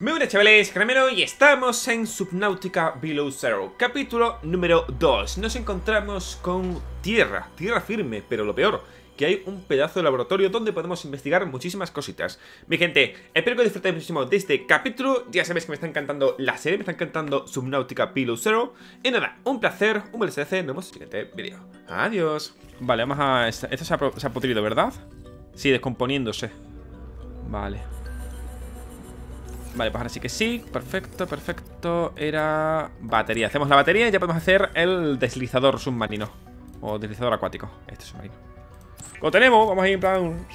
Muy buenas chavales, Caramelo y estamos en Subnautica Below Zero, capítulo número 2. Nos encontramos con tierra, tierra firme, pero lo peor, que hay un pedazo de laboratorio donde podemos investigar muchísimas cositas. Mi gente, espero que disfrutéis muchísimo de este capítulo. Ya sabéis que me está encantando la serie, me está encantando Subnautica Below Zero. Y nada, un placer, un bel nos vemos en el siguiente vídeo. Adiós. Vale, vamos a... Esto se ha, se ¿verdad? Sí, descomponiéndose. Vale. Vale, pues ahora sí que sí. Perfecto, perfecto. Era batería. Hacemos la batería y ya podemos hacer el deslizador submarino. O deslizador acuático. Este submarino. Lo tenemos. Vamos a ir en plan...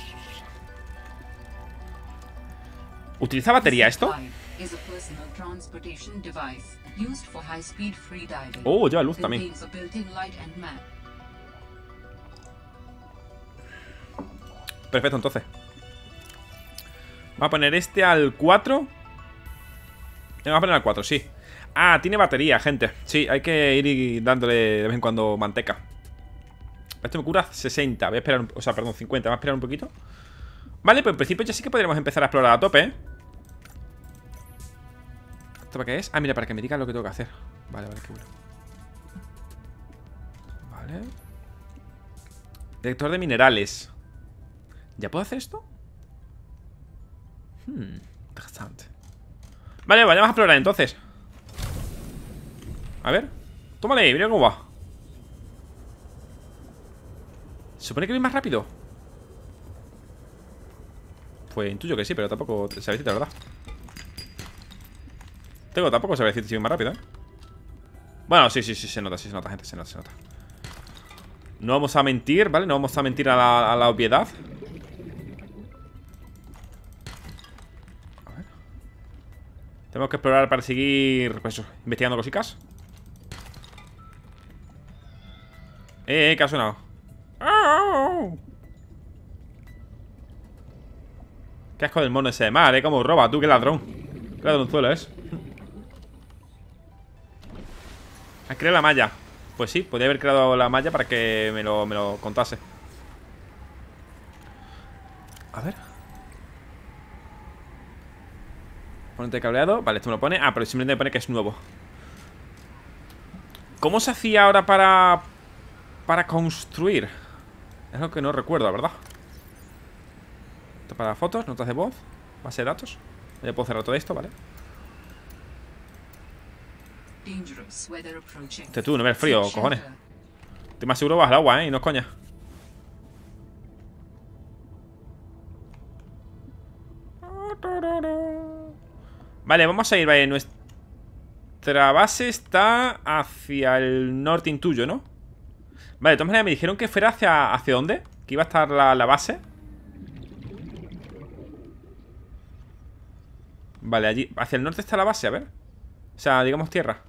¿Utiliza batería esto? Oh, lleva luz también. Perfecto, entonces. Voy a poner este al 4. Tengo a poner al 4, sí Ah, tiene batería, gente Sí, hay que ir dándole de vez en cuando manteca Esto me cura 60 Voy a esperar, un... o sea, perdón, 50 Voy a esperar un poquito Vale, pues en principio ya sí que podríamos empezar a explorar a tope ¿eh? ¿Esto para qué es? Ah, mira, para que me diga lo que tengo que hacer Vale, vale, qué bueno Vale Director de minerales ¿Ya puedo hacer esto? Hmm, interesante Vale, vayamos a explorar entonces A ver Tómale, mira cómo va Se supone que voy más rápido Pues intuyo que sí, pero tampoco la ¿verdad? Tengo tampoco sabéis si voy más rápido, ¿eh? Bueno, sí, sí, sí, se nota, sí se nota, gente, se nota, se nota No vamos a mentir, ¿vale? No vamos a mentir a la, a la obviedad Tenemos que explorar para seguir pues investigando cositas. Eh, eh, ¿qué ha sonado? Qué asco del mono ese de mar, eh, como roba, tú, qué ladrón. Qué ladronzuelo es. Has creado la malla. Pues sí, podría haber creado la malla para que me lo contase. A ver. Ponente cableado. Vale, esto me lo pone. Ah, pero simplemente pone que es nuevo. ¿Cómo se hacía ahora para... Para construir? Es lo que no recuerdo, la verdad. Esto para fotos, notas de voz, base de datos. Ya puedo cerrar todo esto, ¿vale? Este tú, no me frío, cojones. Estoy más seguro bajo el agua, ¿eh? Y no es coña. Vale, vamos a ir, vale, nuestra base está hacia el norte intuyo, ¿no? Vale, de todas me dijeron que fuera hacia, hacia dónde, que iba a estar la, la base Vale, allí, hacia el norte está la base, a ver O sea, digamos tierra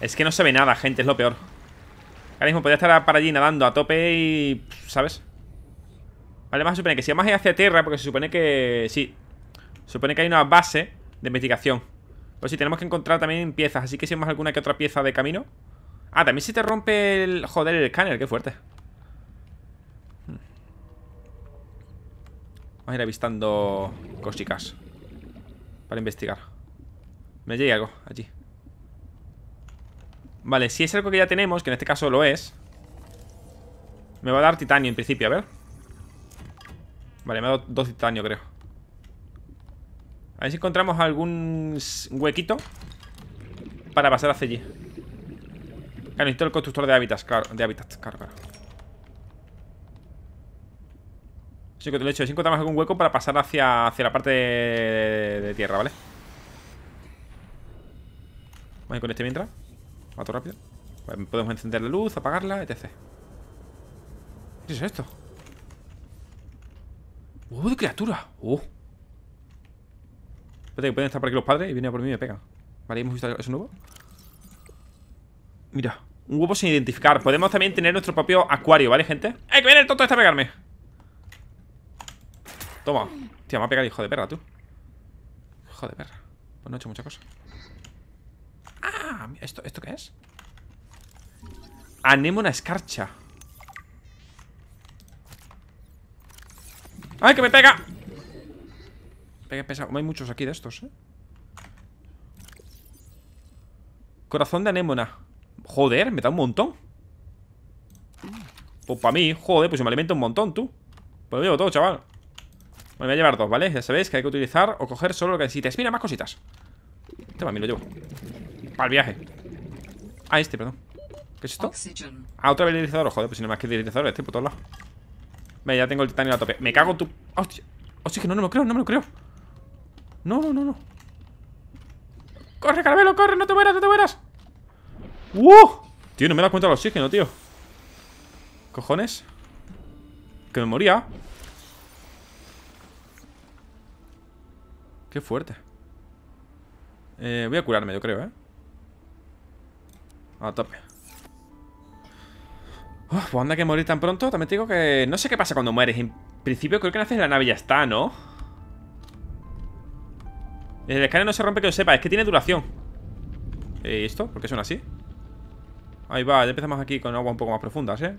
Es que no se ve nada, gente, es lo peor Ahora mismo podría estar para allí nadando a tope y... ¿Sabes? Vale, vamos a suponer que si vamos a ir hacia tierra Porque se supone que... Sí Se supone que hay una base de investigación. Pues sí, tenemos que encontrar también piezas, así que si hemos alguna que otra pieza de camino. Ah, también se te rompe el... Joder, el escáner, qué fuerte. Hmm. Vamos a ir avistando cositas para investigar. Me llega algo allí. Vale, si es algo que ya tenemos, que en este caso lo es, me va a dar titanio en principio, a ver. Vale, me ha dado dos titanio, creo. A ver si encontramos algún huequito para pasar hacia allí. Claro, necesito el constructor de hábitats, claro. De claro, Sí, que te lo he hecho. Si encontramos algún hueco para pasar hacia, hacia la parte de, tierra, ¿vale? Vamos con este mientras. Mato rápido. podemos encender la luz, apagarla, etc. ¿Qué es esto? ¡Uh, de criatura! ¡Uh! Espérate, que pueden estar por aquí los padres y viene a por mí y me pega. Vale, ¿hemos visto eso nuevo? Mira, un huevo sin identificar. Podemos también tener nuestro propio acuario, ¿vale, gente? ¡Eh, que viene el tonto este a pegarme! Toma. Hostia, me ha pegado hijo de perra, tú. Hijo de perra. Pues no he hecho mucha cosa. ¡Ah! ¿Esto, ¿esto qué es? una escarcha. ¡Ay, que me pega! Hay muchos aquí de estos, ¿eh? Corazón de anémona. Joder, me da un montón. Pues para mí, joder, pues me alimenta un montón, tú. Pues lo llevo todo, chaval. Bueno, me voy a llevar dos, ¿vale? Ya sabéis que hay que utilizar o coger solo lo que necesites. Mira, más cositas. Este para mí lo llevo. Para el viaje. Ah, este, perdón. ¿Qué es esto? Ah, otro habilitador. Joder, pues si no más que el este por todos lados. Venga, ya tengo el titanio a tope. Me cago en tu. Hostia. Hostia, que no, no me lo creo, no me lo creo. No, no, no, no. ¡Corre, caramelo, corre! ¡No te mueras, no te mueras! ¡Uh! Tío, no me das cuenta del oxígeno, tío. ¿Cojones? Que me moría. Qué fuerte. Eh, voy a curarme, yo creo, ¿eh? A tope. Uf, pues anda que morir tan pronto. También te digo que no sé qué pasa cuando mueres. En principio creo que naces en la nave y ya está, ¿no? El eh, escáner no se rompe que lo sepa, es que tiene duración eh, ¿Y esto? ¿Por qué son así? Ahí va, ya empezamos aquí con agua un poco más profundas, ¿eh?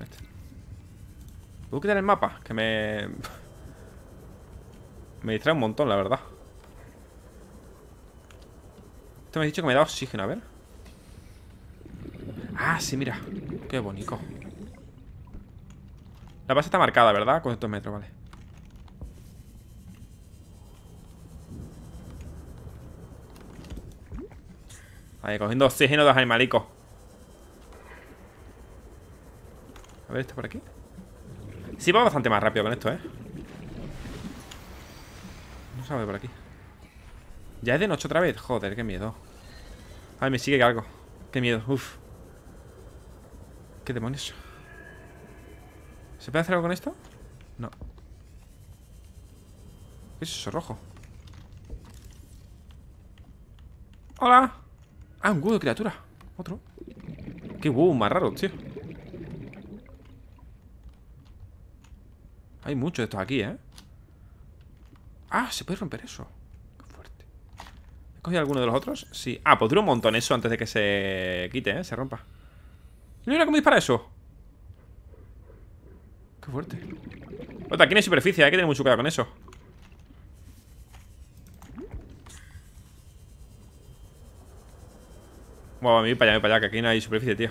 Este. ¿Puedo quitar el mapa? Que me... me distrae un montón, la verdad esto me ha dicho que me da oxígeno, a ver. Ah, sí, mira. Qué bonito. La base está marcada, ¿verdad? Con estos metros, vale. Ahí, cogiendo oxígeno de los animalicos. A ver, ¿esto por aquí? Sí, va bastante más rápido con esto, ¿eh? No sabe por aquí. Ya es de noche otra vez. Joder, qué miedo ver, me sigue algo. Qué miedo, uff. ¿Qué demonios? ¿Se puede hacer algo con esto? No. ¿Qué es eso rojo? ¡Hola! Ah, un huevo de criatura. Otro. Qué huevo más raro, tío. Hay muchos de estos aquí, ¿eh? Ah, se puede romper eso. ¿Cogí alguno de los otros? Sí. Ah, pues dura un montón eso antes de que se quite, ¿eh? Se rompa. ¿No mira cómo dispara eso? Qué fuerte. Otra, aquí no hay superficie, hay que tener mucho cuidado con eso. Bueno, a mí para allá, me voy para allá, que aquí no hay superficie, tío.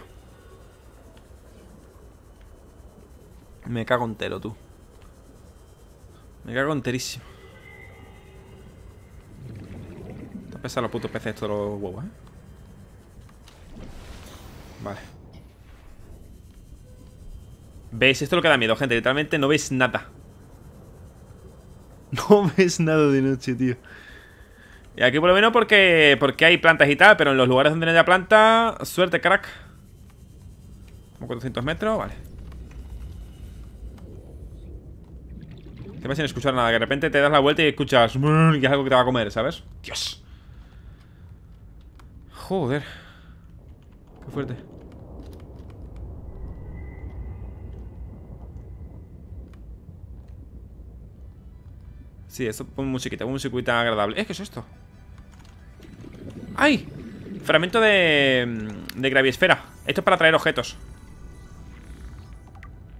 Me cago en telo, tú. Me cago enterísimo. pesan los putos peces estos los huevos, ¿eh? Vale. ¿Veis? Esto lo que da miedo, gente. Literalmente no veis nada. No ves nada de noche, tío. Y aquí por lo menos porque, porque hay plantas y tal, pero en los lugares donde no haya planta... Suerte, crack. Como 400 metros, vale. qué vas sin escuchar nada, que de repente te das la vuelta y escuchas... Y es algo que te va a comer, ¿sabes? Dios. Joder. Qué fuerte. Sí, esto pone musiquita, un musiquita agradable. ¿Eh? ¿Qué es esto? ¡Ay! Fragmento de, mm, de graviesfera. Esto es para traer objetos.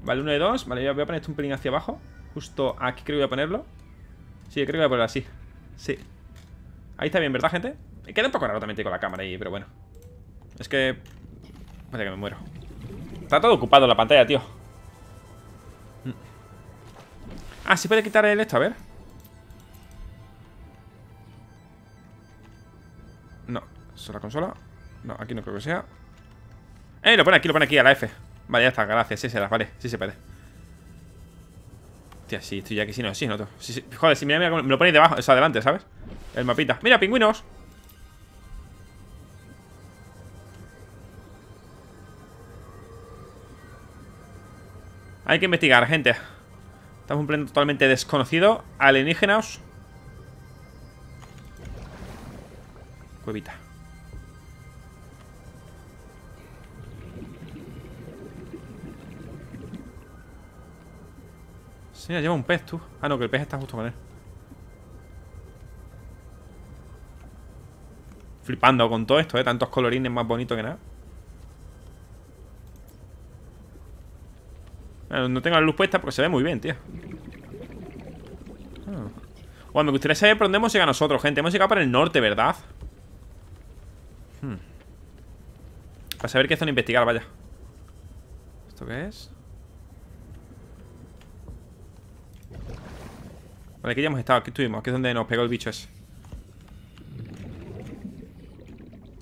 Vale, uno de dos. Vale, yo voy a poner esto un pelín hacia abajo. Justo aquí creo que voy a ponerlo. Sí, creo que voy a ponerlo así. Sí. Ahí está bien, ¿verdad, gente? Me queda un poco raro también con la cámara ahí, pero bueno. Es que... Vale, que me muero. Está todo ocupado la pantalla, tío. Mm. Ah, si puede quitar el esto, a ver. No, ¿es la consola? No, aquí no creo que sea. Eh, lo pone aquí, lo pone aquí, a la F. Vale, ya está, gracias, sí se las vale, sí se puede. Hostia, sí, estoy ya que sí, no, sí, no. Sí, sí. Joder, si mira, mira, me lo pone debajo, o sea, adelante, ¿sabes? El mapita. Mira, pingüinos. Hay que investigar, gente. Estamos en un pleno totalmente desconocido. Alienígenas. Cuevita. Sí, lleva un pez, tú. Ah, no, que el pez está justo con él. Flipando con todo esto, ¿eh? Tantos colorines más bonitos que nada. Ah, no tengo la luz puesta porque se ve muy bien, tío ah. Bueno, me gustaría saber por dónde hemos llegado nosotros, gente Hemos llegado para el norte, ¿verdad? Hmm. Para saber qué zona investigar, vaya ¿Esto qué es? Vale, aquí ya hemos estado, aquí estuvimos Aquí es donde nos pegó el bicho ese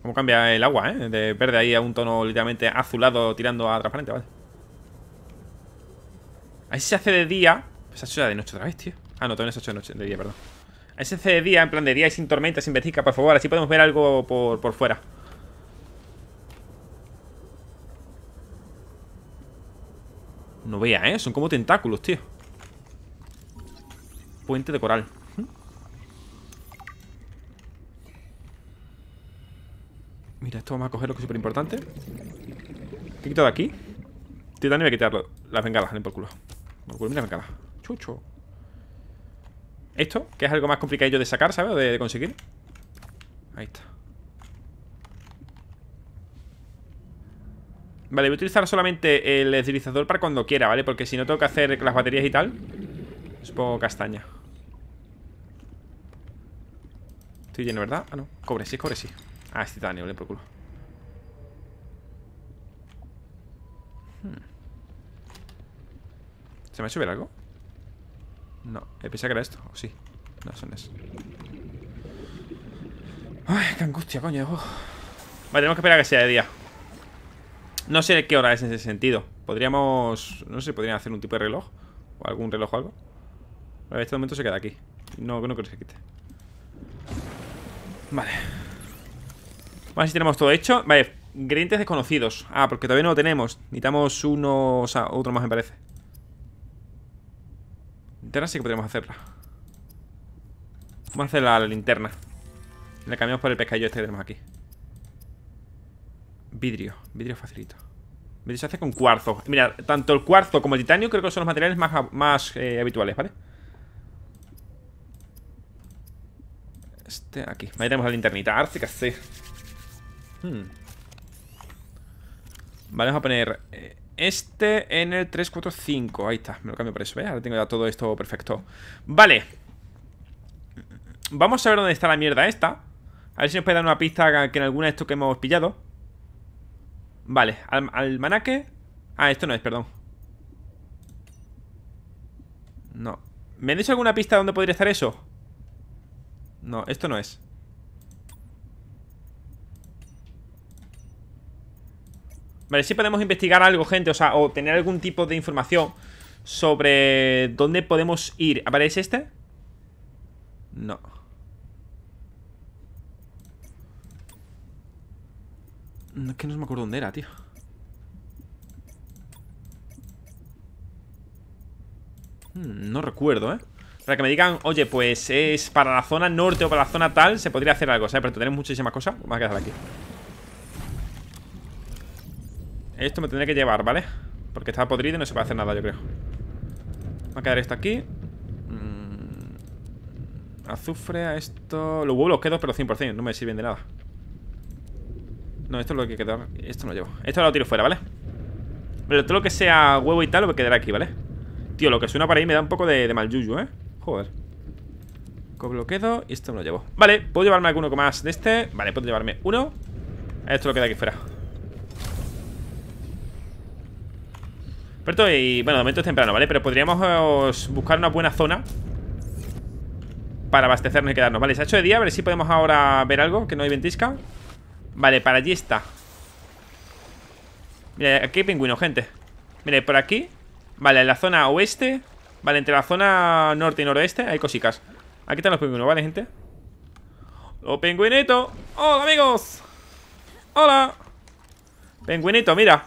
Cómo cambia el agua, ¿eh? De verde ahí a un tono literalmente azulado tirando a transparente, vale a se hace de día. Pues ha hecho ya de noche otra vez, tío. Ah, no, todavía no se ha hecho de noche, de día, perdón. A se hace de día, en plan de día y sin tormenta, sin vestica, por favor. Así podemos ver algo por, por fuera. No vea, ¿eh? Son como tentáculos, tío. Puente de coral. Mira, esto vamos a coger Lo que es súper importante. ¿Qué quito de aquí? Tío, voy a quitarlo. Las bengalas, por culo. Pues mira, me Chucho. Esto, que es algo más complicado de sacar, ¿sabes? De, de conseguir. Ahí está. Vale, voy a utilizar solamente el deslizador para cuando quiera, ¿vale? Porque si no tengo que hacer las baterías y tal Es castaña Estoy lleno, ¿verdad? Ah, no, cobre sí, cobre sí Ah, es titanio, le por culo hmm. ¿Se me sube algo? No, eh, Pensé que era esto, sí No, son eso Ay, qué angustia, coño Vale, tenemos que esperar a que sea de día No sé qué hora es en ese sentido Podríamos, no sé, podrían hacer un tipo de reloj O algún reloj o algo A ver, este momento se queda aquí No, no creo que se quite Vale Vale, si tenemos todo hecho Vale, ingredientes desconocidos Ah, porque todavía no lo tenemos Necesitamos uno, o sea, otro más me parece Linterna sí que podemos hacerla. Vamos a hacer la, linterna. La cambiamos por el pescadillo este que tenemos aquí. Vidrio. Vidrio facilito. Vidrio se hace con cuarzo. Mira, tanto el cuarzo como el titanio creo que son los materiales más, eh, habituales, ¿vale? Este aquí. Ahí tenemos la linternita ártica, sí. Hmm. Vale, vamos a poner... Eh, este en el 345. Ahí está, me lo cambio por eso, ¿ves? Ahora tengo ya todo esto perfecto. Vale. Vamos a ver dónde está la mierda esta. A ver si nos puede dar una pista que en alguna de esto que hemos pillado. Vale, al, almanaque. Ah, esto no es, perdón. No. ¿Me han alguna pista donde dónde podría estar eso? No, esto no es. Vale, sí podemos investigar algo, gente, o sea, o tener algún tipo de información sobre dónde podemos ir. ¿es este? No. Es que no me acuerdo dónde era, tío. Hmm, no recuerdo, ¿eh? Para que me digan, oye, pues es para la zona norte o para la zona tal, se podría hacer algo, ¿sabes? Pero tenemos muchísimas cosas. Vamos a quedar aquí. Esto me tendré que llevar, ¿vale? Porque está podrido y no se puede hacer nada, yo creo Va a quedar esto aquí mm. Azufre a esto Los huevos los quedo, pero 100% No me sirven de nada No, esto es lo que quedar Esto no lo llevo Esto lo tiro fuera, ¿vale? Pero todo lo que sea huevo y tal Lo que quedar aquí, ¿vale? Tío, lo que suena para ahí Me da un poco de, mal yuyu, ¿eh? Joder lo quedo y esto lo llevo Vale, ¿puedo llevarme alguno más de este? Vale, puedo llevarme uno Esto lo queda aquí fuera y, bueno, de momento es temprano, ¿vale? Pero podríamos eh, buscar una buena zona para abastecernos y quedarnos Vale, se ha hecho de día, a ver si podemos ahora ver algo Que no hay ventisca Vale, para allí está Mira, aquí hay pingüino, gente Mira, por aquí Vale, en la zona oeste Vale, entre la zona norte y noroeste hay cositas Aquí están los pingüinos, ¿vale, gente? ¡Los ¡Oh, pingüinito! ¡Hola, ¡Oh, amigos! ¡Hola! Pingüinito, mira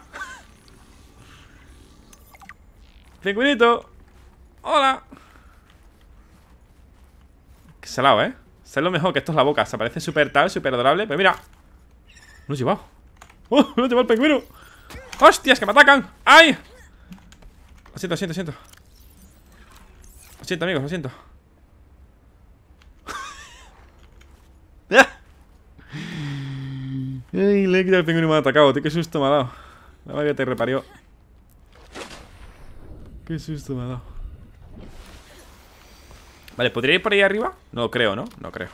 Pingüinito. Hola. Qué salado, ¿eh? Es lo mejor que esto es la boca. Se parece súper tal, súper adorable. Pero mira. ¡Lo he llevado. ¡Oh! lo he llevado el pingüino. ¡Hostias, que me atacan! ¡Ay! Lo siento, lo siento, lo siento. Lo siento, amigos, lo siento. Ay, le he quitado el pingüino y me ha atacado. Tío, qué susto me ha dado. La madre te reparió. Qué susto me ha dado. Vale, ¿podría ir por ahí arriba? No creo, ¿no? No creo.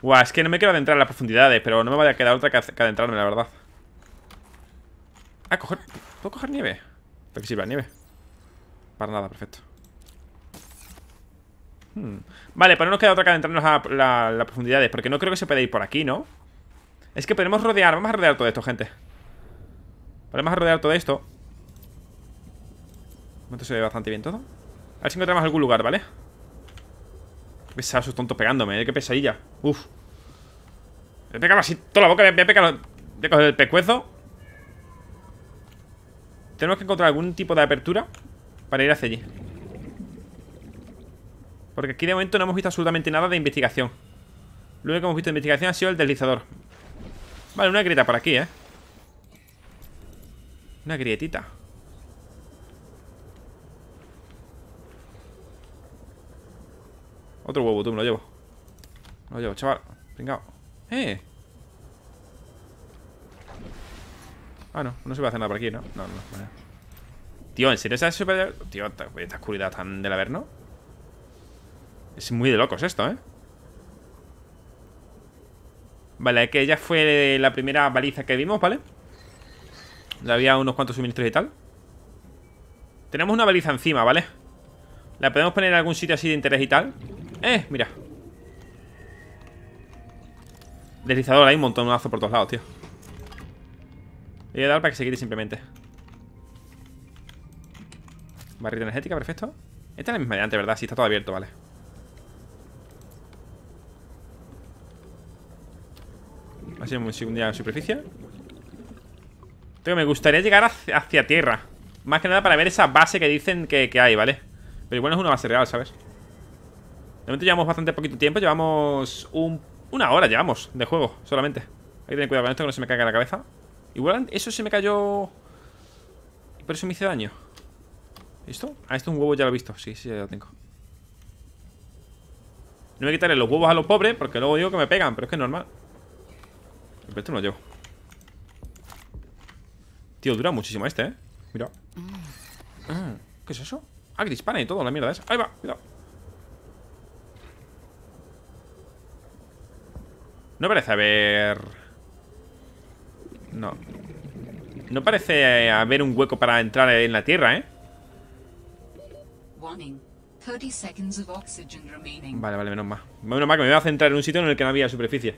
Buah, es que no me quiero adentrar a las profundidades, eh, pero no me vaya a quedar otra que adentrarme, la verdad. Ah, coger... ¿Puedo coger nieve? ¿Para qué sirve la nieve? Para nada, perfecto. Hmm. Vale, pero no nos queda otra que adentrarnos a las profundidades, porque no creo que se pueda ir por aquí, ¿no? Es que podemos rodear, vamos a rodear todo esto, gente. Vale, vamos a rodear todo esto No se ve bastante bien todo A ver si encontramos algún lugar, ¿vale? Qué pesados esos tontos pegándome, ¿eh? Qué pesadilla Uf Me pegado así toda la boca Me pegaba de coger el pescuezo Tenemos que encontrar algún tipo de apertura Para ir hacia allí Porque aquí de momento no hemos visto absolutamente nada de investigación Lo único que hemos visto de investigación ha sido el deslizador Vale, una grieta por aquí, ¿eh? Una grietita. Otro huevo, tú me lo llevo. Me lo llevo, chaval. Venga ¡Eh! Ah, no. No se puede hacer nada por aquí, ¿no? No, no, vale. Tío, ¿en serio esa super... Tío, esta, oscuridad tan del ¿no? Es muy de locos esto, ¿eh? Vale, que ella fue la primera baliza que vimos, ¿vale? vale había unos cuantos suministros y tal Tenemos una baliza encima, ¿vale? La podemos poner en algún sitio así de interés y tal Eh, mira Deslizador, hay un montónazo por todos lados, tío Le voy a dar para que se quite simplemente Barrita energética, perfecto Esta es la misma de ¿verdad? Si está todo abierto, vale Así un día en superficie me gustaría llegar hacia, tierra. Más que nada para ver esa base que dicen que, hay, ¿vale? Pero igual no es una base real, ¿sabes? De momento llevamos bastante poquito tiempo Llevamos una hora llevamos de juego solamente Hay que tener cuidado con esto que no se me caiga la cabeza Igual eso se me cayó por eso me hice daño ¿Listo? Ah, esto es un huevo, ya lo he visto Sí, sí, ya lo tengo No voy a quitarle los huevos a los pobres Porque luego digo que me pegan Pero es que es normal Pero esto no llevo Tío, dura muchísimo este, ¿eh? Mira. Mm. Mm, ¿Qué es eso? Ah, que dispara y todo, la mierda esa. Ahí va, cuidado. No parece haber... No. No parece haber un hueco para entrar en la Tierra, ¿eh? Vale, vale, menos mal. Menos mal que me voy a centrar en un sitio en el que no había superficie.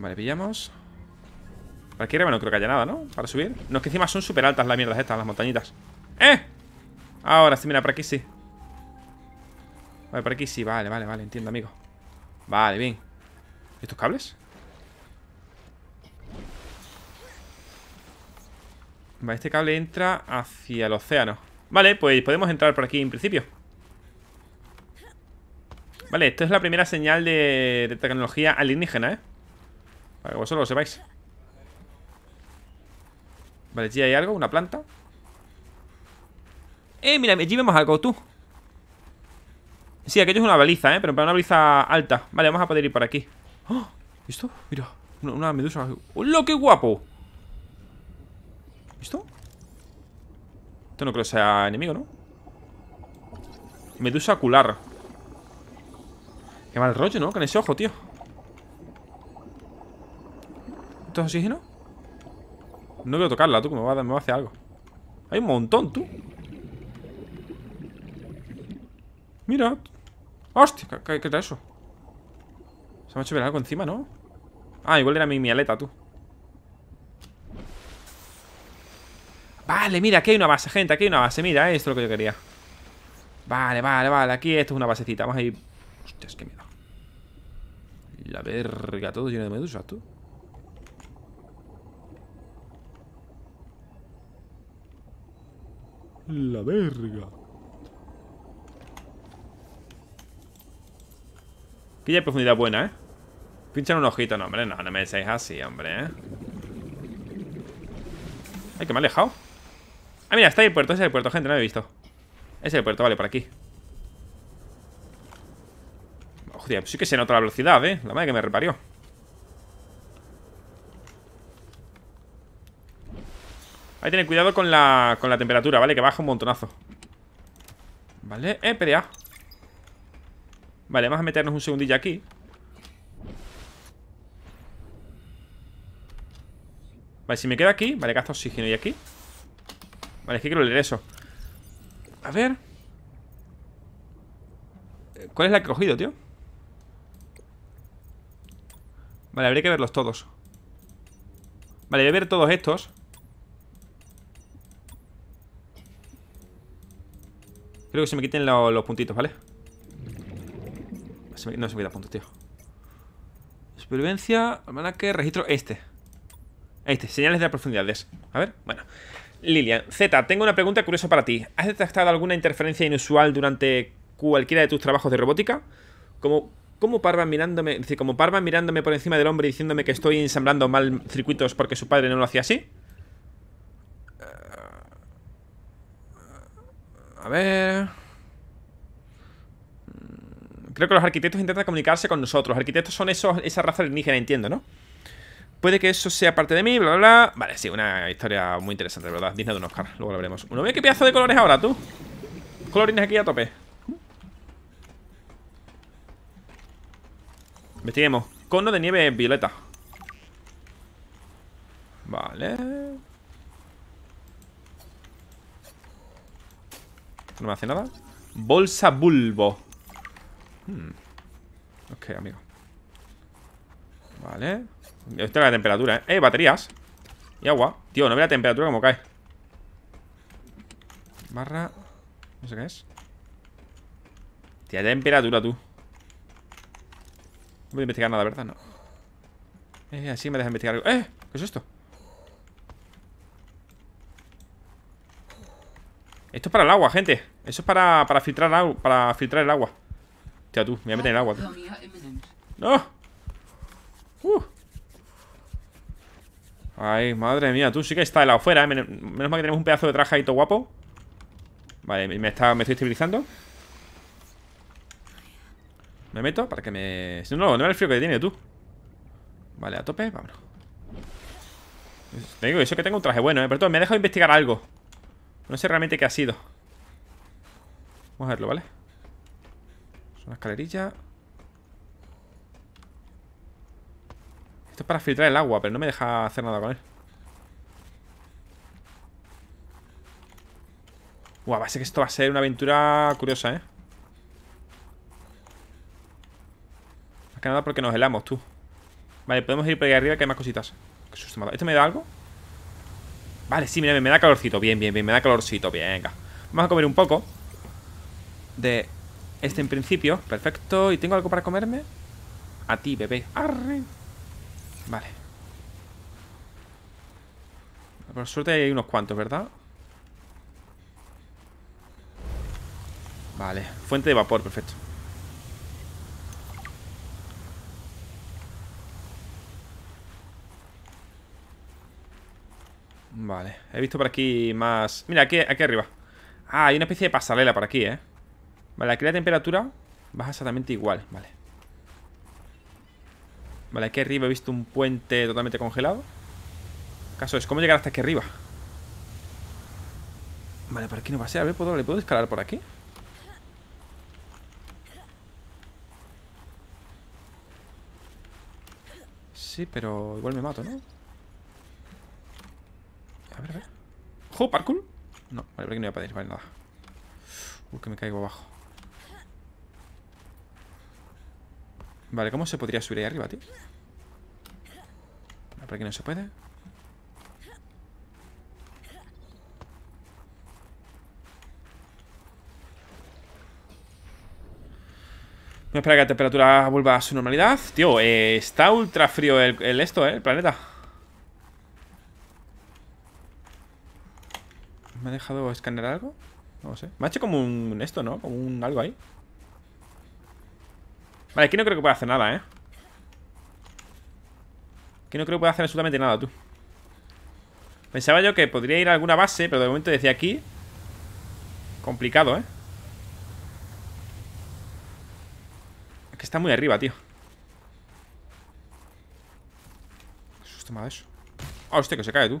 Vale, pillamos Para aquí arriba no creo que haya nada, ¿no? Para subir No, es que encima son súper altas las mierdas estas, las montañitas ¡Eh! Ahora sí, mira, por aquí sí Vale, por aquí sí, vale, vale, vale, entiendo, amigo Vale, bien ¿Estos cables? Vale, este cable entra hacia el océano Vale, pues podemos entrar por aquí en principio Vale, esto es la primera señal de tecnología alienígena, ¿eh? Vale, vosotros lo sepáis Vale, allí hay algo, una planta Eh, mira, allí vemos algo, tú Sí, aquello es una baliza, eh Pero para una baliza alta Vale, vamos a poder ir por aquí ¡Oh! Mira, una, medusa ¡Hola, qué guapo! ¿Esto? Esto no creo sea enemigo, ¿no? Medusa ocular Qué mal rollo, ¿no? Con ese ojo, tío ¿Esto es oxígeno? No quiero tocarla, tú, que me va, a, hacer algo. Hay un montón, tú. Mira. ¡Hostia! ¿Qué, qué, eso? Se me ha hecho ver algo encima, ¿no? Ah, igual era mi, mi aleta, tú. Vale, mira, aquí hay una base, gente Aquí hay una base, mira, esto es lo que yo quería Vale, vale, vale, aquí esto es una basecita Vamos a ir... Hostias, qué miedo La verga, todo lleno de medusas, tú La verga. Que ya profundidad buena, ¿eh? Pinchan un ojito, no, hombre. No, no me deseáis así, hombre, ¿eh? Ay, que me ha alejado. Ah, mira, está ahí el puerto. Ese es el puerto, gente. No lo he visto. Ese es el puerto, vale, por aquí. Joder, pues sí que se nota la velocidad, ¿eh? La madre que me reparió. Hay que tener cuidado con la, con la temperatura, ¿vale? Que baja un montonazo Vale, eh, pelea. Vale, vamos a meternos un segundillo aquí Vale, si me quedo aquí Vale, gasto oxígeno ¿Y aquí? Vale, es que quiero leer eso A ver ¿Cuál es la que he cogido, tío? Vale, habría que verlos todos Vale, voy a ver todos estos Creo que se me quiten los puntitos, ¿vale? no se me quita puntos, tío Supervivencia, almanaque, registro este Este, señales de profundidades A ver, bueno Lilian, Z, tengo una pregunta curiosa para ti ¿Has detectado alguna interferencia inusual durante cualquiera de tus trabajos de robótica? Como, como Parva mirándome, como Parva mirándome por encima del hombre diciéndome que estoy ensamblando mal circuitos porque su padre no lo hacía así A ver... Mm, creo que los arquitectos intentan comunicarse con nosotros. Los arquitectos son esos, esa raza alienígena, entiendo, ¿no? Puede que eso sea parte de mí, bla, bla, bla. Vale, sí, una historia muy interesante, verdad. Disney de un Oscar. Luego lo veremos. Uno ve qué pedazo de colores ahora, tú. Colorines aquí a tope. Investiguemos. Cono de nieve violeta. Vale. No me hace nada. Bolsa bulbo. Hmm. Ok, amigo. Vale. Esto es la temperatura, ¿eh? ¡Eh, baterías! Y agua. Tío, no ve la temperatura como cae. Barra. No sé qué es. Tía, temperatura, tú. No voy a investigar nada, ¿verdad? No. Eh, así me deja investigar algo. ¡Eh! ¿Qué es esto? Esto es para el agua, gente Eso es para, filtrar, agua, para filtrar el agua Tía, tú, me voy a meter en el agua ¡No! Uh. Ay, madre mía, tú sí que está lado fuera ¿eh? Menos mal que tenemos un pedazo de traje ahí todo guapo Vale, me, está, me estoy estabilizando Me meto para que me... no, no, no me el frío que tiene tú Vale, a tope, vámonos Te digo, eso que tengo un traje bueno, ¿eh? Pero todo, me ha dejado investigar algo no sé realmente qué ha sido. Vamos a verlo, ¿vale? Es una escalerilla. Esto es para filtrar el agua, pero no me deja hacer nada con él. Buah, parece que esto va a ser una aventura curiosa, ¿eh? Más que nada porque nos helamos, tú. Vale, podemos ir por ahí arriba que hay más cositas. Qué susto me da algo? Vale, sí, mira, me da calorcito. Bien, bien, bien, me da calorcito. Bien, venga. Vamos a comer un poco. De este en principio. Perfecto. ¿Y tengo algo para comerme? A ti, bebé. Arre. Vale. Por suerte hay unos cuantos, ¿verdad? Vale. Fuente de vapor, perfecto. Vale, he visto por aquí más... Mira, aquí, aquí arriba Ah, hay una especie de pasarela por aquí, ¿eh? Vale, aquí la temperatura baja exactamente igual Vale Vale, aquí arriba he visto un puente totalmente congelado Caso es, ¿cómo llegar hasta aquí arriba? Vale, por aquí no va a ser A ver, ¿puedo, ¿le puedo escalar por aquí? Sí, pero igual me mato, ¿no? A ver, a ver. ¡Jo, parkour! No, vale, por aquí no voy a poder, vale, nada. Uy, que me caigo abajo. Vale, ¿cómo se podría subir ahí arriba, tío? por aquí no se puede. Voy a esperar que la temperatura vuelva a su normalidad. Tío, eh, está ultra frío el esto, eh, el planeta. ¿Me ha dejado escanear algo? No sé. Me ha hecho como un esto, ¿no? Como un algo ahí. Vale, aquí no creo que pueda hacer nada, ¿eh? Aquí no creo que pueda hacer absolutamente nada, tú. Pensaba yo que podría ir a alguna base, pero de momento decía aquí... Complicado, ¿eh? Aquí que está muy arriba, tío. Qué susto me eso. Ah, hostia, que se cae, tú.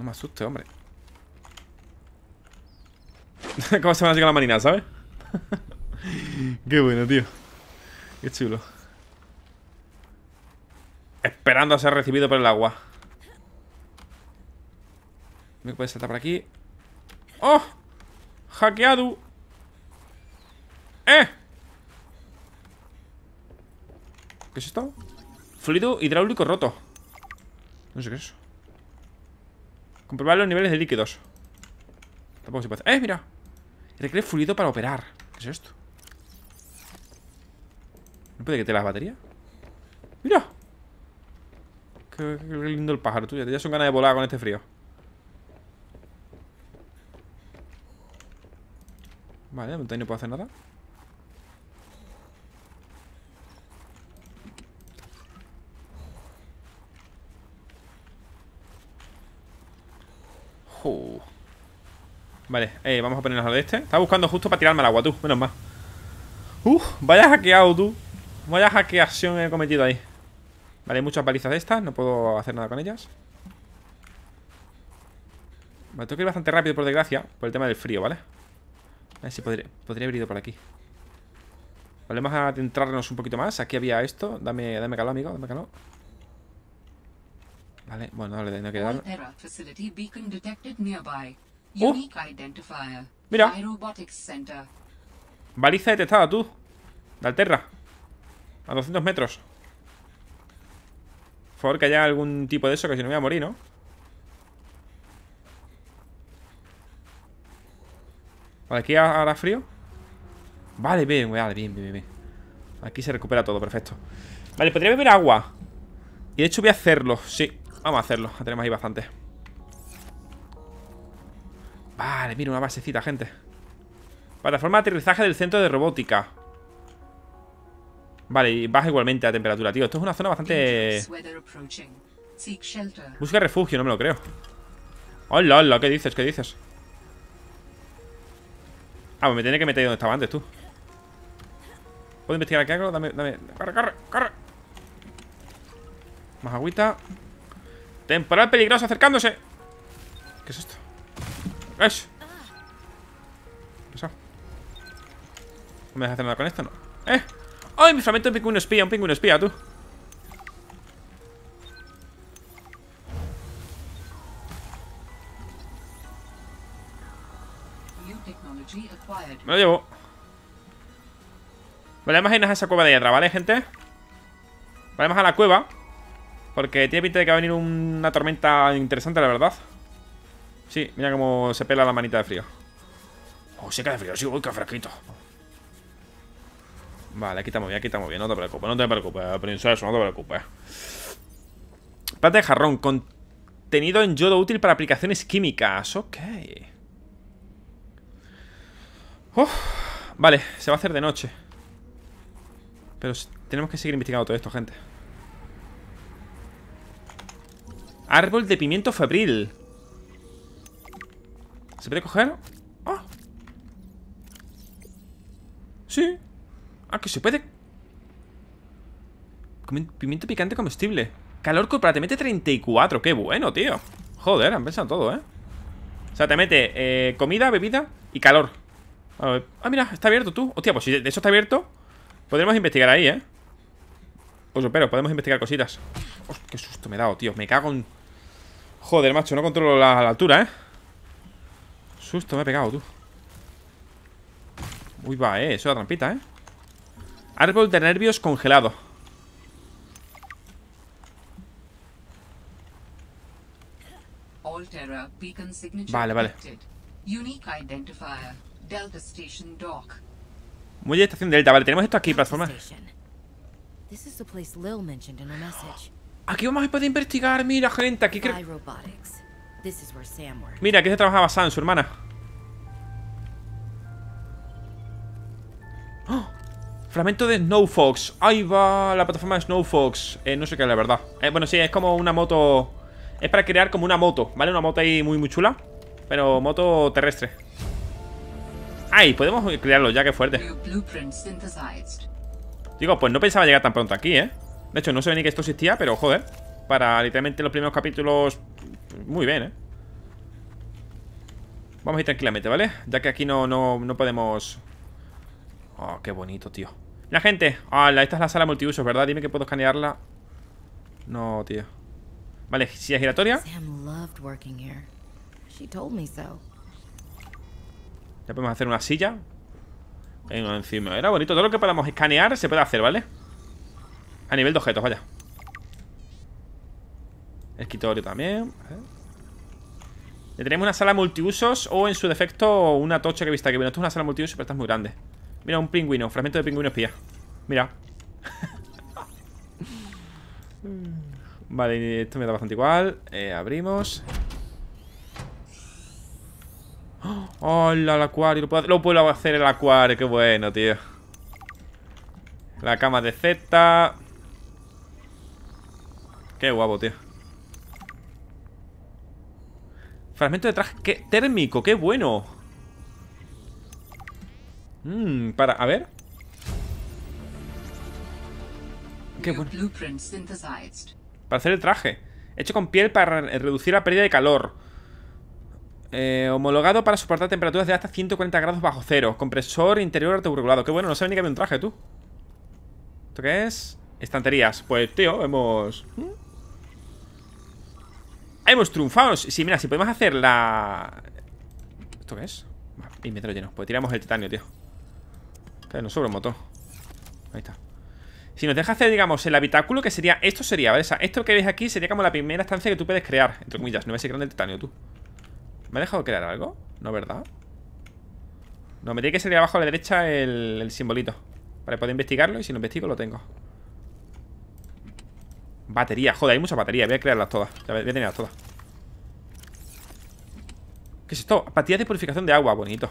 No me asuste, hombre. ¿Cómo se me a llegado la marina, sabes? Qué bueno, tío. Qué chulo. Esperando a ser recibido por el agua. Me puede saltar por aquí. ¡Oh! ¡Hackeado! ¡Eh! ¿Qué es esto? Fluido hidráulico roto. No sé qué es. eso Comprobar los niveles de líquidos Tampoco se puede hacer. ¡Eh, mira! Recreo fluido para operar ¿Qué es esto? ¿No puede que te las baterías? ¡Mira! Qué, lindo el pájaro, tuyo Ya son ganas de volar con este frío. Vale, no puedo hacer nada. Vale, eh, vamos a ponernos al de este. Estaba buscando justo para tirarme al agua, tú. Menos mal. Uf, vaya hackeado, tú. Vaya hackeación he cometido ahí. Vale, hay muchas balizas de estas. No puedo hacer nada con ellas. me tengo que ir bastante rápido, por desgracia. Por el tema del frío, ¿vale? A ver si podría, podría haber ido por aquí. Vale, a centrarnos un poquito más. Aquí había esto. Dame, dame calor, amigo. Dame calor. Vale, bueno, le tengo que dar. ¡Uh! Mira. Baliza detectada, tú. De Alterra. A 200 metros. Por favor, que haya algún tipo de eso, que si no me voy a morir, ¿no? Vale, aquí hará frío. Vale, bien, vale, bien, bien, bien. Aquí se recupera todo, perfecto. Vale, podría beber agua. Y de hecho voy a hacerlo, sí. Vamos a hacerlo, tenemos ahí bastante Vale, mira, una basecita, gente Plataforma de aterrizaje del centro de robótica Vale, y baja igualmente la temperatura, tío Esto es una zona bastante... Busca refugio, no me lo creo Hola, hola, ¿qué dices? ¿Qué dices? Ah, pues me tiene que meter ahí donde estaba antes, tú ¿Puedo investigar aquí algo? Dame, dame Corre, corre, corre Más agüita Temporal peligroso acercándose. ¿Qué es esto? ¿Qué ¿No me dejas hacer nada con esto? No. ¡Eh! ¡Ay, mi fragmento de pingüino espía! ¡Un pingüino espía, tú! Me lo llevo. Vale, vamos a esa cueva de allá atrás, ¿vale, gente? Vamos a la cueva. Porque tiene pinta de que va a venir una tormenta interesante, la verdad. Sí, mira cómo se pela la manita de frío. Oh, que de frío, sí, uy, qué fresquito. Vale, aquí estamos bien, aquí estamos bien, no te preocupes, no te preocupes, princesa, no te preocupes. Plata de jarrón, contenido en yodo útil para aplicaciones químicas, ok. Oh, vale, se va a hacer de noche. Pero tenemos que seguir investigando todo esto, gente. Árbol de pimiento febril. ¿Se puede coger? ¡Ah! Sí. Ah, que se puede... Pimiento picante comestible. Calor corporal, te mete 34. Qué bueno, tío. Joder, han pensado todo, ¿eh? O sea, te mete eh, comida, bebida y calor. Ah, mira, está abierto tú. Hostia, pues si de eso está abierto, podremos investigar ahí, ¿eh? Pues espero, podemos investigar cositas. ¡Hostia, qué susto me he dado, tío. Me cago en... Joder, macho, no controlo la, altura, ¿eh? Susto, me he pegado, tú Uy, va, eh, eso es la trampita, ¿eh? Árbol de nervios congelado Vale, vale Muy de estación Delta, vale, tenemos esto aquí, plataforma Aquí vamos a poder investigar, mira, gente, aquí creo... Mira, aquí se trabajaba Sam, su hermana. ¡Oh! Flamento de Snow Fox. Ahí va la plataforma de Snow Fox. Eh, no sé qué es la verdad. Eh, bueno, sí, es como una moto... Es para crear como una moto, ¿vale? Una moto ahí muy, muy chula. Pero moto terrestre. ¡Ay! Podemos crearlo ya, que fuerte. Digo, pues no pensaba llegar tan pronto aquí, ¿eh? De hecho, no ve ni que esto existía, pero joder Para literalmente los primeros capítulos Muy bien, ¿eh? Vamos a ir tranquilamente, ¿vale? Ya que aquí no, no, podemos... Oh, qué bonito, tío La gente Ah, esta es la sala multiusos, ¿verdad? Dime que puedo escanearla No, tío Vale, silla giratoria Ya podemos hacer una silla Venga, encima Era bonito Todo lo que podamos escanear se puede hacer, ¿vale? vale a nivel de objetos, vaya Escritorio también tenemos una sala multiusos O en su defecto una tocha que vista que Bueno, esto es una sala multiusos, pero está muy grande Mira, un pingüino, Un fragmento de pingüino espía Mira Vale, esto me da bastante igual eh, Abrimos Hola, el acuario! Lo puedo, hacer el acuario, qué bueno, tío La cama de Z Qué guapo, tío. Fragmento de traje qué, térmico, qué bueno. Mmm, para, a ver. Qué bueno. Para hacer el traje. Hecho con piel para reducir la pérdida de calor. Eh, homologado para soportar temperaturas de hasta 140 grados bajo cero. Compresor interior autorregulado. Qué bueno, no sé ni que había un traje, tú. ¿Esto qué es? Estanterías. Pues, tío, hemos... ¿Mm? Hemos triunfado. Sí, mira, si podemos hacer la... ¿Esto qué es? metro lleno. Pues tiramos el titanio, tío. Que nos sobra un motor. Ahí está. Si nos deja hacer, digamos, el habitáculo, que sería... Esto sería, ¿vale? esto que veis aquí sería como la primera estancia que tú puedes crear. Entre comillas, no me sé grande el titanio, tú. ¿Me ha dejado crear algo? No, ¿verdad? No, me tiene que salir abajo a la derecha el, el simbolito. Para poder investigarlo y si lo investigo lo tengo. Batería, joder, hay mucha batería Voy a crearlas todas, voy a tenerlas todas ¿Qué es esto? Patillas de purificación de agua, bonito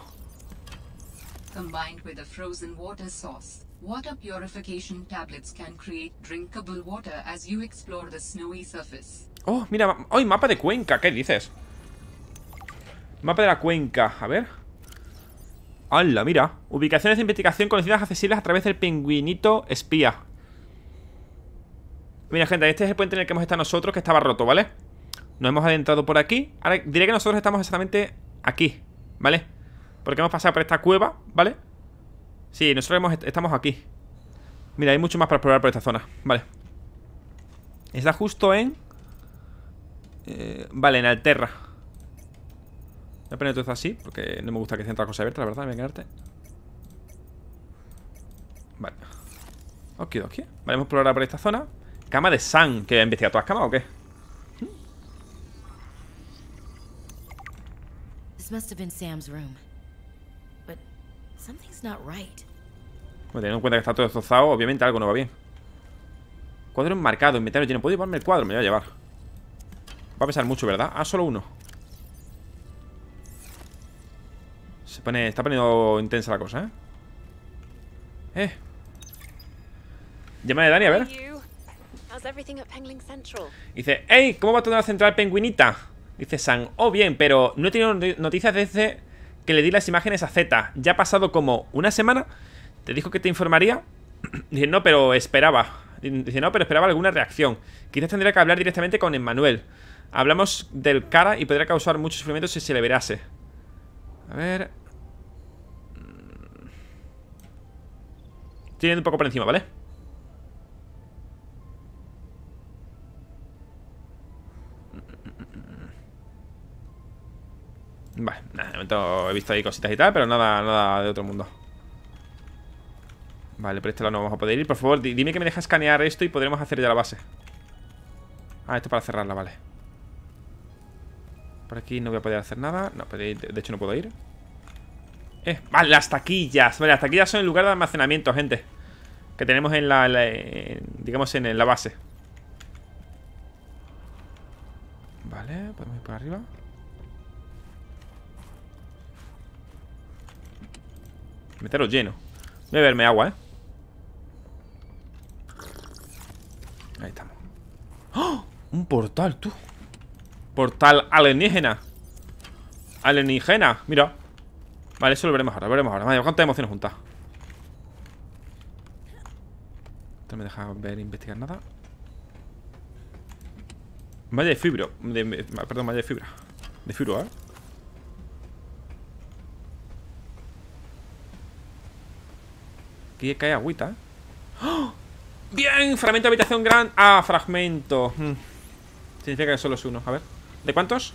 Oh, mira, hoy mapa de cuenca, ¿qué dices? Mapa de la cuenca, a ver. ¡Hala, mira! Ubicaciones de investigación conocidas accesibles a través del pingüinito espía. Mira, gente, este es el puente en el que hemos estado nosotros, que estaba roto, ¿vale? Nos hemos adentrado por aquí. Ahora diré que nosotros estamos exactamente aquí, ¿vale? Porque hemos pasado por esta cueva, ¿vale? Sí, nosotros estamos aquí. Mira, hay mucho más para explorar por esta zona, ¿vale? Está justo en... Eh, vale, en Alterra. Voy a poner todo así, porque no me gusta que se la cosa abierta, la verdad, me voy a quedarte. Vale. ok Vale, hemos explorado por esta zona. Cama de Sam, que investigado todas las camas o qué? Bueno, teniendo en cuenta que está todo destrozado, obviamente algo no va bien. Cuadro enmarcado, inventario lleno. ¿Puedo llevarme el cuadro? Me lo voy a llevar. Va a pesar mucho, ¿verdad? Ah, solo uno. Se pone. Está poniendo intensa la cosa, ¿eh? Eh. Llama de Dani, a ver. Dice, hey, ¿cómo va todo en la central penguinita Dice San, oh bien, pero no he tenido noticias desde que le di las imágenes a Z. Ya ha pasado como una semana. ¿Te dijo que te informaría? Dice, no, pero esperaba. Dice, no, pero esperaba alguna reacción. Quizás tendría que hablar directamente con Emmanuel. Hablamos del cara y podría causar muchos sufrimiento si se le verase. A ver... Mm. yendo un poco por encima, ¿vale? Vale, nada, he visto ahí cositas y tal Pero nada, nada de otro mundo Vale, por este lado no vamos a poder ir Por favor, dime que me deja escanear esto y podremos hacer ya la base Ah, esto para cerrarla, vale Por aquí no voy a poder hacer nada No, de hecho no puedo ir eh, vale, las taquillas Vale, las taquillas son el lugar de almacenamiento, gente Que tenemos en la, Digamos, en, en la base Vale, podemos ir por arriba Meterlo lleno. Voy a beberme agua, ¿eh? Ahí estamos. ¡Oh! Un portal, tú. Portal alienígena. Alienígena, mira. Vale, eso lo veremos ahora, lo veremos ahora. Madre, cuántas emociones juntas. No me deja ver e investigar nada. Malla de fibro. perdón, malla de fibra. De fibro, ¿eh? Aquí cae agüita, ¡Oh! ¡Bien! Fragmento de habitación gran. Ah, fragmento. Hmm. Significa que solo es uno. A ver. ¿De cuántos?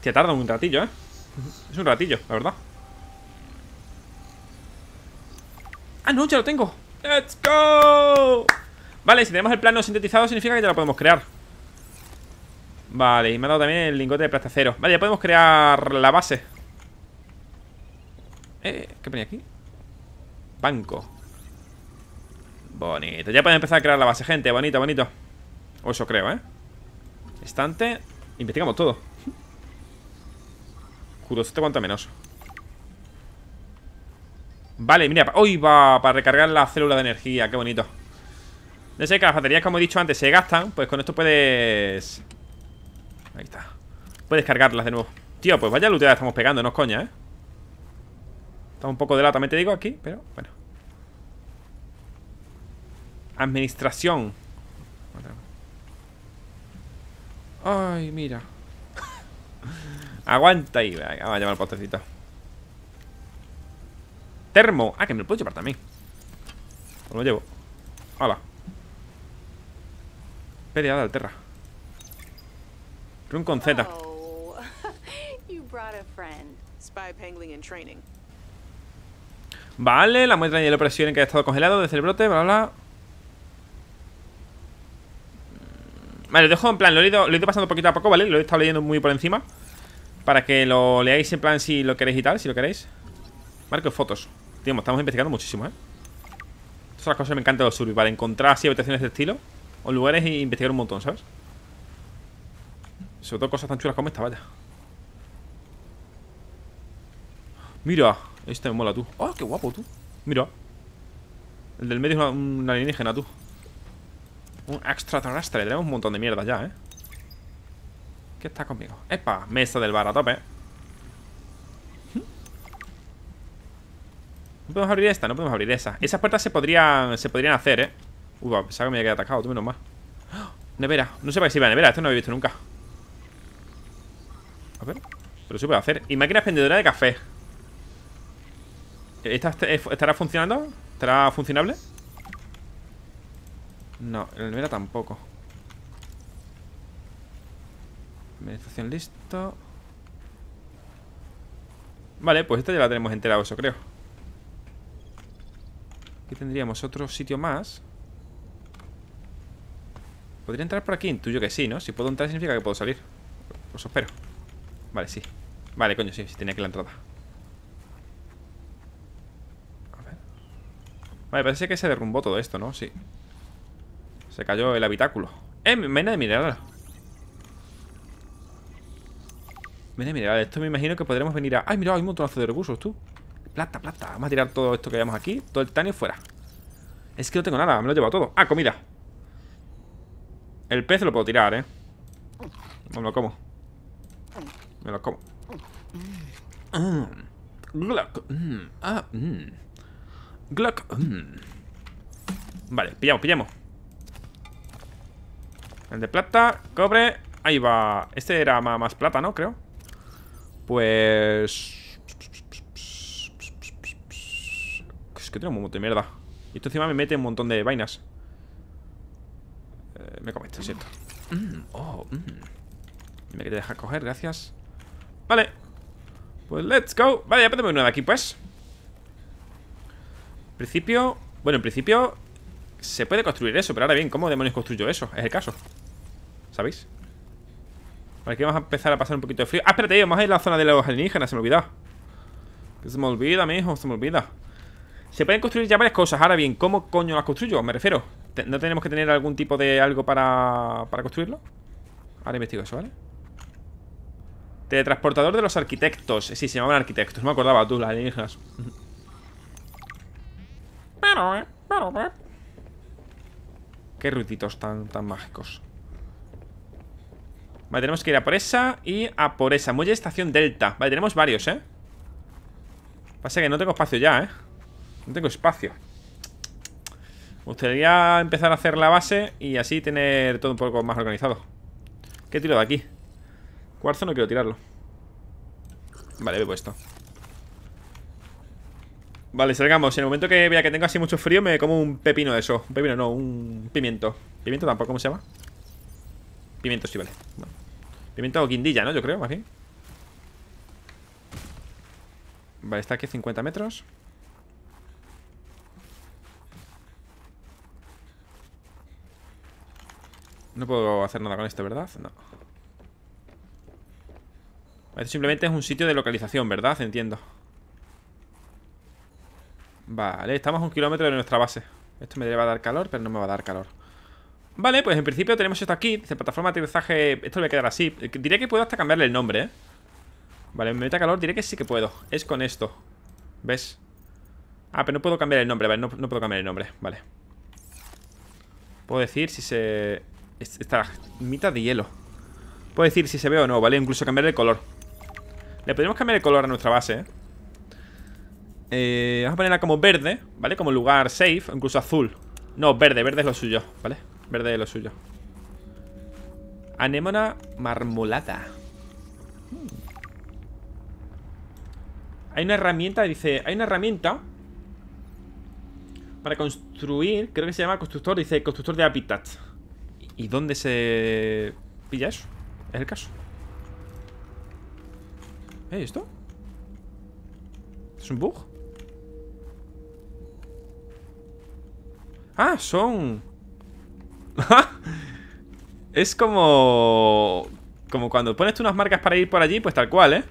Que tarda un ratillo, ¿eh? Es un ratillo, la verdad. ¡Ah, no! ¡Ya lo tengo! ¡Let's go! Vale, si tenemos el plano sintetizado significa que ya lo podemos crear Vale, y me ha dado también el lingote de cero. Vale, ya podemos crear la base Eh, ¿qué ponía aquí? Banco Bonito Ya pueden empezar a crear la base, gente Bonito, bonito O eso creo, ¿eh? Estante Investigamos todo te cuanto menos Vale, mira Hoy va para recargar la célula de energía Qué bonito No sé que las baterías, como he dicho antes, se gastan Pues con esto puedes... Ahí está Puedes cargarlas de nuevo Tío, pues vaya luteada estamos pegando No es coña, ¿eh? Está un poco de lata, te digo aquí Pero, bueno Administración. Ay, mira. Aguanta ahí. Vamos a llevar el potecito. Termo. Ah, que me lo puedo llevar también. lo llevo. Hola. Peleada la Terra. Run con Z. Oh, vale, la muestra de la presión que ha estado congelado desde el brote, bla bla. Vale, lo dejo en plan, lo he, ido, pasando poquito a poco, ¿vale? Lo he estado leyendo muy por encima Para que lo leáis en plan si lo queréis y tal, si lo queréis Marco fotos Tío, estamos investigando muchísimo, ¿eh? son las cosas me encantan los Vale, Encontrar así habitaciones de estilo O lugares e investigar un montón, ¿sabes? Sobre todo cosas tan chulas como esta, vaya Mira, este me mola, tú oh, qué guapo, tú Mira El del medio es un alienígena, tú un extraterrestre. Tenemos un montón de mierda ya, ¿eh? ¿Qué está conmigo? ¡Epa! Mesa del bar a tope. No podemos abrir esta, no podemos abrir esa. Esas puertas se podrían, se podrían hacer, ¿eh? Uy, pensaba que me había quedado atacado, tú menos mal. ¡Ah! Nevera. No sé para qué sirve la nevera. Esto no lo había visto nunca. A ver. Pero se puede hacer. Y máquina expendedora de café. ¿Esta estará funcionando? ¿Estará funcionable? No, el Mira tampoco. Administración listo. Vale, pues esta ya la tenemos enterado, eso creo. Aquí tendríamos otro sitio más. ¿Podría entrar por aquí? Intuyo que sí, ¿no? Si puedo entrar significa que puedo salir. Os espero. Vale, sí. Vale, coño, sí, sí tenía que la entrada. A ver. Vale, parece que se derrumbó todo esto, ¿no? Sí. Se cayó el habitáculo. ¡Eh! Mena de mineral. Mena de mineral. Esto me imagino que podremos venir a... ¡Ay, mira! Hay un montonazo de recursos, tú. Plata, plata. Vamos a tirar todo esto que hayamos aquí. Todo el titanio fuera. Es que no tengo nada. Me lo he llevado todo. ¡Ah, comida! El pez lo puedo tirar, ¿eh? No me lo como. Me lo como. Mm. Glock. Mm. Ah, mm. Glock. Vale, pillamos, pillamos. El de plata, cobre, ahí va Este era más plata, ¿no? Creo Pues... Es que tengo un montón de mierda Y esto encima me mete un montón de vainas eh, Me comete, es cierto mm, oh, mm. Me quería dejar coger, gracias Vale Pues let's go Vale, ya podemos de aquí, pues En principio... Bueno, en principio... Se puede construir eso, pero ahora bien, ¿cómo demonios construyo eso? Es el caso ¿Sabéis? para aquí vamos a empezar a pasar un poquito de frío Ah, espérate, vamos a ir a la zona de los alienígenas Se me olvida se me olvida, mijo, se me olvida Se pueden construir ya varias cosas Ahora bien, ¿cómo coño las construyo? Me refiero ¿No tenemos que tener algún tipo de algo para, construirlo? Ahora investigo eso, ¿vale? Teletransportador de los arquitectos Sí, se llamaban arquitectos No me acordaba tú, las alienígenas Pero, eh, pero, eh. Qué ruiditos tan, tan mágicos Vale, tenemos que ir a por esa y a por esa Muelle de estación delta Vale, tenemos varios, ¿eh? Pasa que no tengo espacio ya, ¿eh? No tengo espacio Me gustaría empezar a hacer la base Y así tener todo un poco más organizado ¿Qué tiro de aquí? Cuarzo no quiero tirarlo Vale, he esto Vale, salgamos En el momento que vea que tengo así mucho frío Me como un pepino de eso Un pepino, no, un pimiento ¿Pimiento tampoco? ¿Cómo se llama? Pimiento, sí, vale Pimiento o guindilla, ¿no? Yo creo, más bien Vale, está aquí 50 metros No puedo hacer nada con esto, ¿verdad? No Esto simplemente es un sitio de localización, ¿verdad? Entiendo Vale, estamos a un kilómetro de nuestra base Esto me debe dar calor, pero no me va a dar calor Vale, pues en principio tenemos esto aquí Dice plataforma de aterrizaje, esto le voy a quedar así eh, Diré que puedo hasta cambiarle el nombre, eh Vale, me meta calor, diré que sí que puedo Es con esto, ¿ves? Ah, pero no puedo cambiar el nombre, vale, no, puedo cambiar el nombre Vale Puedo decir si se... Esta mitad de hielo Puedo decir si se ve o no, ¿vale? Incluso cambiar el color Le podemos cambiar el color a nuestra base, ¿eh? ¿eh? vamos a ponerla como verde, ¿vale? Como lugar safe, incluso azul No, verde, verde es lo suyo, ¿vale? vale Verde de lo suyo. Anémona marmolada. Hay una herramienta, dice... Hay una herramienta para construir... Creo que se llama constructor, dice constructor de hábitat. ¿Y dónde se pilla eso? Es el caso. ¿Eh? ¿Esto? ¿Es un bug? Ah, son... es como... Como cuando pones tú unas marcas para ir por allí, pues tal cual, ¿eh?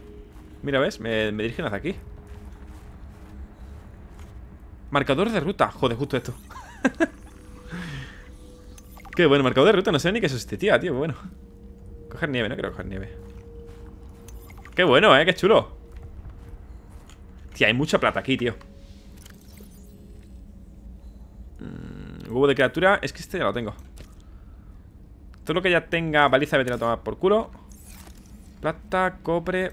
Mira, ¿ves? Me, dirigen hacia aquí. Marcador de ruta. Joder, justo esto. Qué bueno, marcador de ruta. No sé ni qué es este, tío. Bueno. Coger nieve, no quiero coger nieve. Qué bueno, ¿eh? Qué chulo. Tío, hay mucha plata aquí, tío. Mm, de criatura. Es que este ya lo tengo. Todo lo que ya tenga baliza, vete a tomar por culo. Plata, cobre.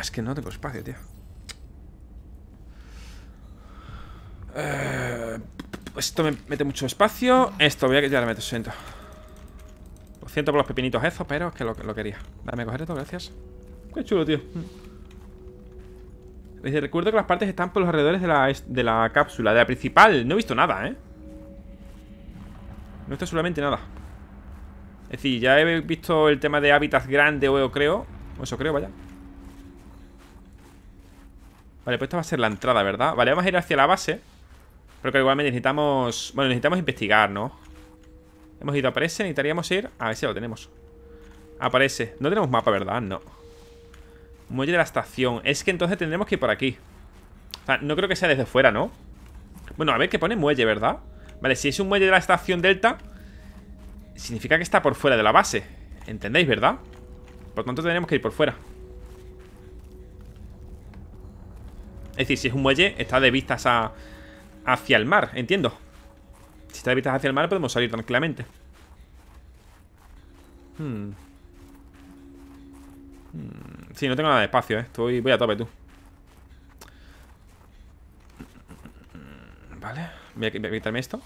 es que no tengo espacio, tío. Eh, esto me mete mucho espacio. Esto, voy a que ya quitar, meto, siento. Lo siento por los pepinitos eso, pero es que lo, quería. Dame, a coger esto, gracias. Qué chulo, tío. Les mm. recuerdo que las partes están por los alrededores de la, cápsula, de la principal. No he visto nada, ¿eh? No está solamente nada. Es decir, ya he visto el tema de hábitat grande o creo. O eso creo, vaya. Vale, pues esta va a ser la entrada, ¿verdad? Vale, vamos a ir hacia la base. Pero que igualmente necesitamos... Bueno, necesitamos investigar, ¿no? Hemos ido a Parece, necesitaríamos ir... A ver si lo tenemos. Aparece. No tenemos mapa, ¿verdad? No. Muelle de la estación. Es que entonces tendremos que ir por aquí. O sea, no creo que sea desde fuera, ¿no? Bueno, a ver qué pone muelle, ¿verdad? Vale, si es un muelle de la estación Delta, significa que está por fuera de la base. ¿Entendéis, verdad? Por tanto, tenemos que ir por fuera. Es decir, si es un muelle, está de vistas a, hacia el mar, entiendo. Si está de vistas hacia el mar, podemos salir tranquilamente. Hmm. Hmm. Sí, no tengo nada de espacio, ¿eh? Estoy, voy a tope, tú. Vale, voy a quitarme esto.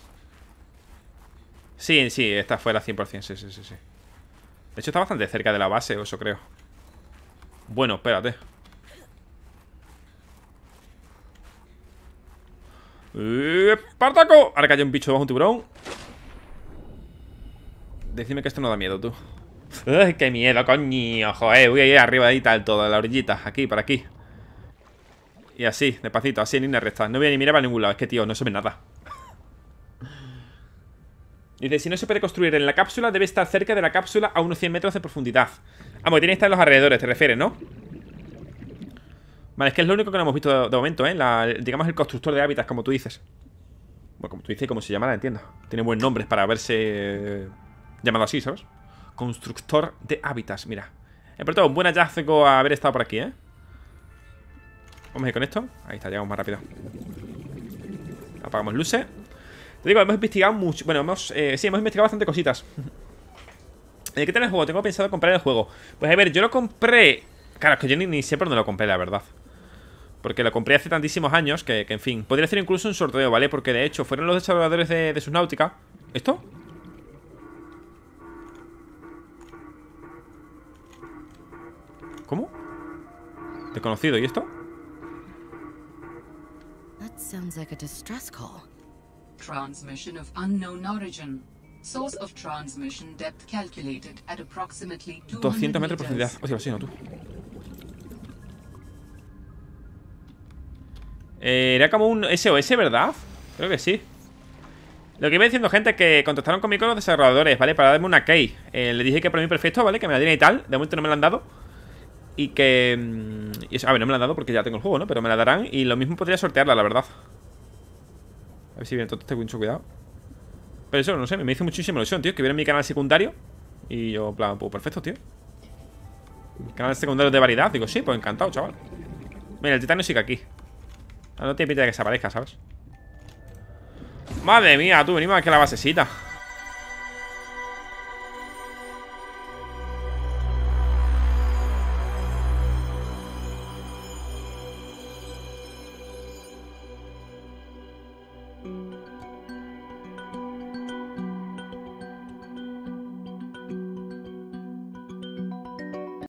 Sí, sí, esta fue la 100%, sí, sí, sí, sí. De hecho está bastante cerca de la base, eso creo. Bueno, espérate. ¡Espartaco! Ahora cayó un bicho bajo un tiburón. Decime que esto no da miedo, tú. qué miedo, coño! Joder, voy a ir arriba ahí tal todo, la orillita. Aquí, para aquí. Y así, despacito, así en línea recta. No voy a ni mirar para ningún lado. Es que, tío, no se ve nada. Dice, si no se puede construir en la cápsula, debe estar cerca de la cápsula a unos 100 metros de profundidad. Ah, bueno, tiene que estar en los alrededores, te refieres, ¿no? Vale, es que es lo único que no hemos visto de momento, ¿eh? digamos el constructor de hábitats, como tú dices. Bueno, como tú dices, como se la entiendo. Tiene buen nombre para haberse eh, llamado así, ¿sabes? Constructor de hábitats, mira. en eh, todo, un buen hallazgo a haber estado por aquí, ¿eh? Vamos a ir con esto. Ahí está, llegamos más rápido. Apagamos luces. Te digo, hemos investigado mucho. Bueno, hemos, eh, sí, hemos investigado bastante cositas. Y eh, qué tal el juego? Tengo pensado comprar el juego. Pues a ver, yo lo compré. Claro, es que yo ni, sé por dónde lo compré, la verdad. Porque lo compré hace tantísimos años que, en fin. Podría ser incluso un sorteo, ¿vale? Porque de hecho, fueron los desarrolladores de, de Subnautica. ¿Esto? ¿Cómo? ¿Desconocido? ¿Y esto? transmission 200 metros de profundidad. sea, sí, no tú. Eh, era como un SOS, ¿verdad? Creo que sí. Lo que iba diciendo gente que contactaron conmigo los desarrolladores, ¿vale? Para darme una key. Eh, le dije que para mí perfecto, ¿vale? Que me la dieran y tal. De momento no me la han dado. Y que... Mm, a ver, no me la han dado porque ya tengo el juego, ¿no? Pero me la darán y lo mismo podría sortearla, la verdad. A ver si viene todo este mucho cuidado. Pero eso, no sé, me hizo muchísima ilusión, tío. Que viera mi canal secundario. Y yo, en plan, pues perfecto, tío. canal secundario de variedad. Digo, sí, pues encantado, chaval. Mira, el titanio sigue aquí. Ah, no tiene pinta de que se aparezca, ¿sabes? Madre mía, tú venimos aquí a la basecita.